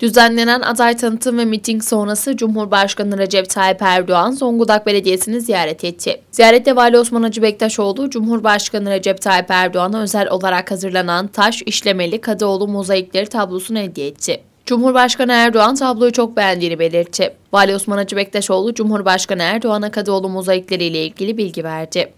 Düzenlenen aday tanıtım ve miting sonrası Cumhurbaşkanı Recep Tayyip Erdoğan Zonguldak Belediyesi'ni ziyaret etti. Ziyarette Vali Osman Hacı Bektaşoğlu, Cumhurbaşkanı Recep Tayyip Erdoğan'a özel olarak hazırlanan taş işlemeli Kadıoğlu mozaikleri tablosunu hediye etti. Cumhurbaşkanı Erdoğan tabloyu çok beğendiğini belirtti. Vali Osman Hacı Bektaşoğlu, Cumhurbaşkanı Erdoğan'a Kadıoğlu mozaikleriyle ilgili bilgi verdi.